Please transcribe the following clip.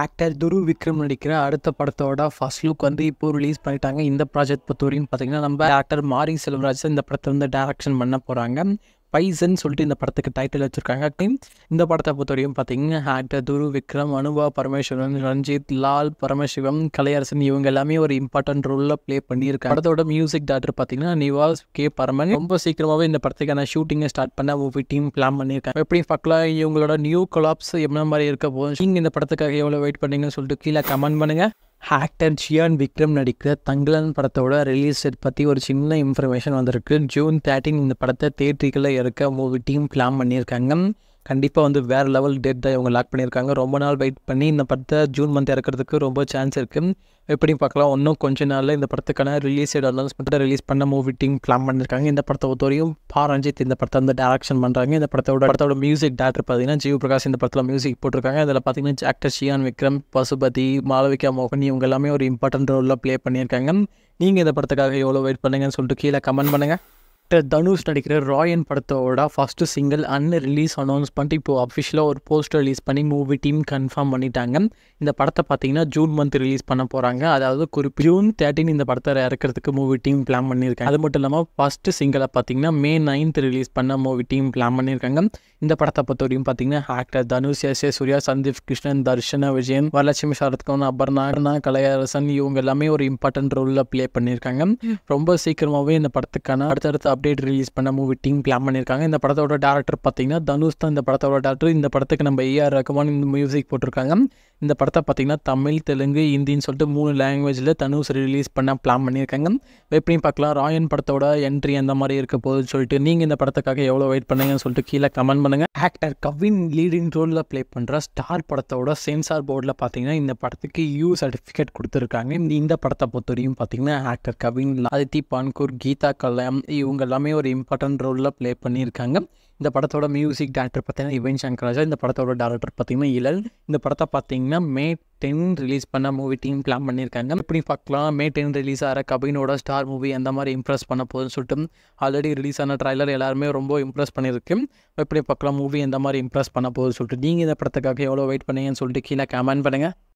actor துரு விக்ரம் நடிக்கிற அடுத்த படத்தோட ஃபர்ஸ்ட் லுக் வந்து இப்போ ரிலீஸ் பண்ணிட்டாங்க இந்த ப்ராஜெக்ட் பொறுத்த வரைக்கும் பார்த்தீங்கன்னா நம்ம ஆக்டர் மாரி செல்வராஜ் இந்த படத்தை வந்து டேரக்ஷன் பண்ண போகிறாங்க பைசன் சொல்லிட்டு இந்த படத்துக்கு டைட்டில் வச்சுருக்காங்க இந்த படத்தை பொறுத்த வரையும் பார்த்தீங்கன்னா ஆக்டர் துரு விக்ரம் அனுபா பரமேஸ்வரன் ரஞ்சித் லால் பரமேஸ்வரம் கலையரசன் இவங்க எல்லாமே ஒரு இம்பார்ட்டன்ட் ரோலில் ப்ளே பண்ணியிருக்காங்க படத்தோட மியூசிக் டேரக்டர் பார்த்தீங்கன்னா நிவாஸ் கே பரமன் ரொம்ப சீக்கிரமாகவே இந்த படத்துக்கான ஷூட்டிங்கை ஸ்டார்ட் பண்ண ஒவ்வொரு டீம் பிளான் பண்ணியிருக்காங்க எப்படி பக்கலாம் இவங்களோட நியூ கொலாப்ஸ் என்ன மாதிரி இருக்க போதும் நீங்கள் இந்த படத்துக்காக எவ்வளோ வெயிட் பண்ணீங்கன்னு சொல்லிட்டு கீழே கமெண்ட் பண்ணுங்கள் ஆக்டர் ஜியான் விக்ரம் நடிக்கிற தங்கலன் படத்தோட ரிலீஸ் டேட் பற்றி ஒரு சின்ன இன்ஃபர்மேஷன் வந்திருக்கு ஜூன் தேர்ட்டின் இந்த படத்தை தேட்டரிகளில் இருக்க மூவி டீம் பிளான் பண்ணியிருக்காங்க கண்டிப்பாக வந்து வேறு லெவல் டேட் தான் இவங்க லாக் பண்ணியிருக்காங்க ரொம்ப நாள் வெயிட் பண்ணி இந்த படத்தை ஜூன் மந்த் இறக்கிறதுக்கு ரொம்ப சான்ஸ் இருக்குது எப்படியும் பார்க்கலாம் இன்னும் கொஞ்ச நாளில் இந்த படத்துக்கான ரிலீஸ் அனௌன்ஸ் பண்ணிட்டு ரிலீஸ் பண்ண மூவி டீம் பிளான் பண்ணியிருக்காங்க இந்த படத்தை ஒருத்தரையும் பா ரஞ்சித் இந்த படத்தை வந்து டேரக்ஷன் பண்ணுறாங்க இந்த படத்தோட படத்தோட மியூசிக் டேரக்டர் பார்த்தீங்கன்னா ஜீவ் பிரகாஷ் இந்த படத்தில் மியூசிக் போட்டிருக்காங்க அதில் பார்த்தீங்கன்னா ஆக்டர் ஷியான் விக்ரம் பசுபதி மாலவிகா மோகன் இவங்க எல்லாமே ஒரு இம்பார்ட்டன்ட் ரோலில் ப்ளே பண்ணியிருக்காங்க நீங்கள் இந்த படத்துக்காக எவ்வளோ வெயிட் பண்ணுங்கன்னு சொல்லிட்டு கீழே கமெண்ட் பண்ணுங்கள் ஆக்டர் தனுஷ் நடிக்கிற ராயன் படத்தோட ஃபஸ்ட்டு சிங்கிள் அன் ரிலீஸ் அனௌன்ஸ் பண்ணிட்டு இப்போது அஃபிஷியலாக ஒரு போஸ்டர் ரிலீஸ் பண்ணி மூவி டீம் கன்ஃபார்ம் பண்ணிட்டாங்க இந்த படத்தை பார்த்தீங்கன்னா ஜூன் மந்த் ரிலீஸ் பண்ண போகிறாங்க அதாவது குறிப்பு ஜூன் தேர்ட்டின் இந்த படத்தை இறக்கிறதுக்கு மூவி டீம் பிளான் பண்ணியிருக்காங்க அது மட்டும் இல்லாமல் ஃபஸ்ட்டு சிங்கிளை பார்த்தீங்கன்னா மே நைன்த் ரிலீஸ் பண்ண மூவி டீம் பிளான் பண்ணியிருக்காங்க இந்த படத்தை பொறுத்த வரையும் பார்த்தீங்கன்னா actor Dhanush S A Suriya Sandeep Krishnan Darshana Vijayan Varalakshmi சரத்கவன் அபர்ணா கலையரசன் இவங்க எல்லாமே ஒரு இம்பார்ட்டன்ட் ரோலில் ப்ளே பண்ணியிருக்காங்க ரொம்ப சீக்கிரமாகவே இந்த படத்துக்கான அடுத்தடுத்த அப்டேட் ரிலீஸ் பண்ண மூவி டீம் பிளான் பண்ணியிருக்காங்க இந்த படத்தோட டேரக்டர் பார்த்தீங்கன்னா தனுஷ் தான் இந்த படத்தோட டேரக்டர் இந்த படத்துக்கு நம்ம ஏஆர் ரகுமான் இந்த மியூசிக் போட்டிருக்காங்க இந்த படத்தை பார்த்திங்கன்னா தமிழ் தெலுங்கு ஹிந்தின்னு சொல்லிட்டு மூணு லாங்குவேஜில் தனுஷ் ரிலீஸ் பண்ண பிளான் பண்ணியிருக்காங்க எப்படியும் பார்க்கலாம் ராயன் படத்தோட என்ட்ரி அந்த மாதிரி இருக்க போகுதுன்னு சொல்லிட்டு நீங்கள் இந்த படத்துக்காக எவ்வளோ வெயிட் பண்ணுங்கன்னு சொல்லிட்டு கீழே கமெண்ட் பண்ணுங்கள் ஆக்டர் கவின் லீடிங் ரோலில் ப்ளே பண்ணுற ஸ்டார் படத்தோட சென்சார் போர்டில் பார்த்தீங்கன்னா இந்த படத்துக்கு யூ சர்டிஃபிகேட் கொடுத்துருக்காங்க இந்த படத்தை பொறுத்தவரையும் பார்த்தீங்கன்னா ஆக்டர் கவின் ஆதித்தி பான்கூர் கீதா கல்யாம் இவங்க எல்லாமே ஒரு இம்பார்ட்டன்ட் ரோலில் ப்ளே பண்ணியிருக்காங்க இந்த படத்தோட மியூசிக் டேரக்டர் பார்த்தீங்கன்னா யுவன் சங்கராஜா ராஜா இந்த படத்தோட டேரக்டர் பார்த்தீங்கன்னா இளல் இந்த படத்தை பார்த்தீங்கன்னா மே டென் ரிலீஸ் பண்ண மூவி டீம் பிளான் பண்ணியிருக்காங்க இப்படி பார்க்கலாம் மே டென் ரிலீஸ் ஆகிற கபினோட ஸ்டார் மூவி அந்த மாதிரி இம்ப்ரெஸ் பண்ண போதுன்னு சொல்லிட்டு ஆல்ரெடி ரிலீஸ் ஆன ட்ரைலர் எல்லாருமே ரொம்ப இம்ப்ரெஸ் பண்ணியிருக்கு இப்படி பார்க்கலாம் மூவி எந்த மாதிரி இம்ப்ரெஸ் பண்ண போகுதுன்னு சொல்லிட்டு நீங்கள் இந்த படத்துக்காக எவ்வளோ வெயிட் பண்ணீங்கன்னு சொல்லிட்டு கீழே கமெண்ட் பண்ணுங்கள்